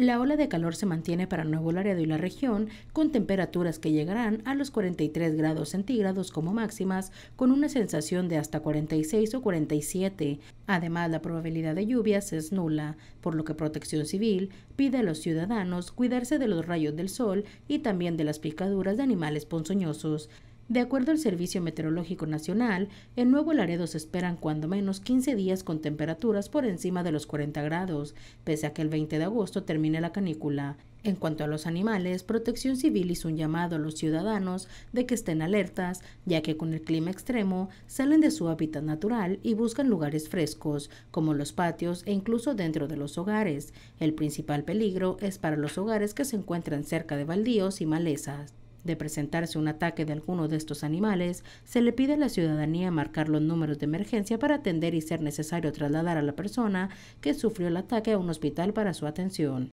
La ola de calor se mantiene para Nuevo Laredo y la región, con temperaturas que llegarán a los 43 grados centígrados como máximas, con una sensación de hasta 46 o 47. Además, la probabilidad de lluvias es nula, por lo que Protección Civil pide a los ciudadanos cuidarse de los rayos del sol y también de las picaduras de animales ponzoñosos. De acuerdo al Servicio Meteorológico Nacional, en Nuevo Laredo se esperan cuando menos 15 días con temperaturas por encima de los 40 grados, pese a que el 20 de agosto termine la canícula. En cuanto a los animales, Protección Civil hizo un llamado a los ciudadanos de que estén alertas, ya que con el clima extremo salen de su hábitat natural y buscan lugares frescos, como los patios e incluso dentro de los hogares. El principal peligro es para los hogares que se encuentran cerca de baldíos y malezas. De presentarse un ataque de alguno de estos animales, se le pide a la ciudadanía marcar los números de emergencia para atender y ser necesario trasladar a la persona que sufrió el ataque a un hospital para su atención.